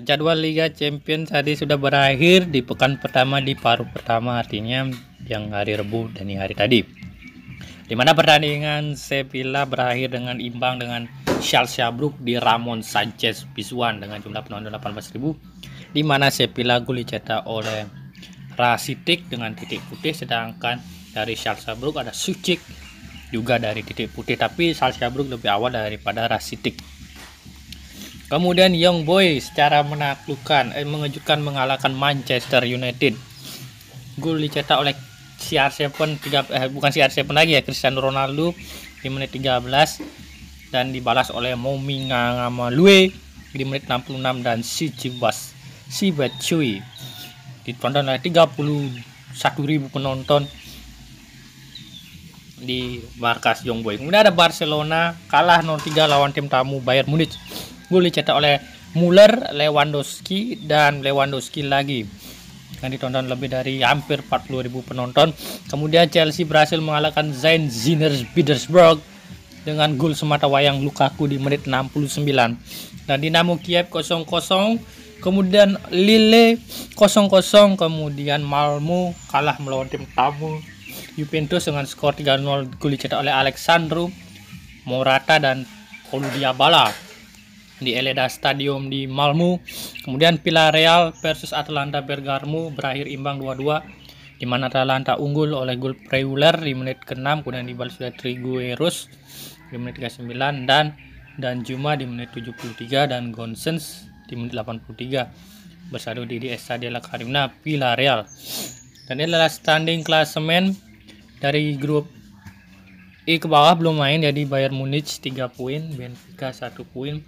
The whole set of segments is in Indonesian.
Jadwal Liga Champions tadi sudah berakhir di pekan pertama di paruh pertama artinya yang hari Rebu dan hari tadi. Di mana pertandingan Sevilla berakhir dengan imbang dengan Charles Shabruk di Ramon Sanchez Pizjuan dengan jumlah penonton 18.000 di mana Sevilla gol dicetak oleh Rasitik dengan titik putih sedangkan dari Charles Shabruk ada Sucik juga dari titik putih tapi Charles Shabruk lebih awal daripada Rasitik. Kemudian Young Boy secara menaklukkan eh, mengejutkan mengalahkan Manchester United. Gol dicetak oleh CR7 3 eh, bukan CR7 lagi ya Cristiano Ronaldo di menit 13 dan dibalas oleh Momi Ngamalue di menit 66 dan si Cibas si Bacuy ditonton oleh 31.000 penonton di markas Young Boy. Kemudian ada Barcelona kalah 0-3 lawan tim tamu Bayern Munich Gol dicetak oleh Muller, Lewandowski dan Lewandowski lagi yang ditonton lebih dari hampir 40.000 penonton. Kemudian Chelsea berhasil mengalahkan Zain Zinner Petersburg dengan gol semata wayang Lukaku di menit 69. Dan nah, Dinamo Kiev 0-0, kemudian Lille 0-0, kemudian Malmo kalah melawan tim tamu Juventus dengan skor 3-0 gol dicetak oleh Alexandro Morata dan Paulo Diabala di Eleda Stadium di Malmo. Kemudian Villarreal versus Atalanta Bergamo berakhir imbang 2-2 di mana Atalanta unggul oleh gol Preuler di menit ke-6 kemudian dibalas oleh Trigueros di menit ke-9 dan dan Juma di menit 73 dan Gonsens di menit 83 bersatu di Estadio La Carina Villarreal. Dan ini adalah standing klasemen dari grup E ke bawah belum main jadi Bayern Munich 3 poin, Benfica 1 poin,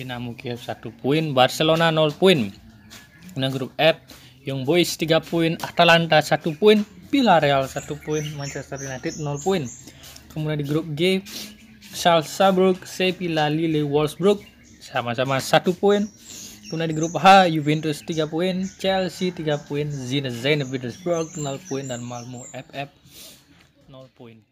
Dinamo Kiev 1 poin, Barcelona 0 poin. Dan grup F, Young Boys 3 poin, Atalanta 1 poin, Villarreal 1 poin, Manchester United 0 poin. Kemudian di grup G, Salzburg, Sevilla, Lille, Wolfsburg sama-sama 1 poin. Kemudian di grup H, Juventus 3 poin, Chelsea 3 poin, Zenit Zenit Petersburg 0 poin dan Malmo FF 0 poin.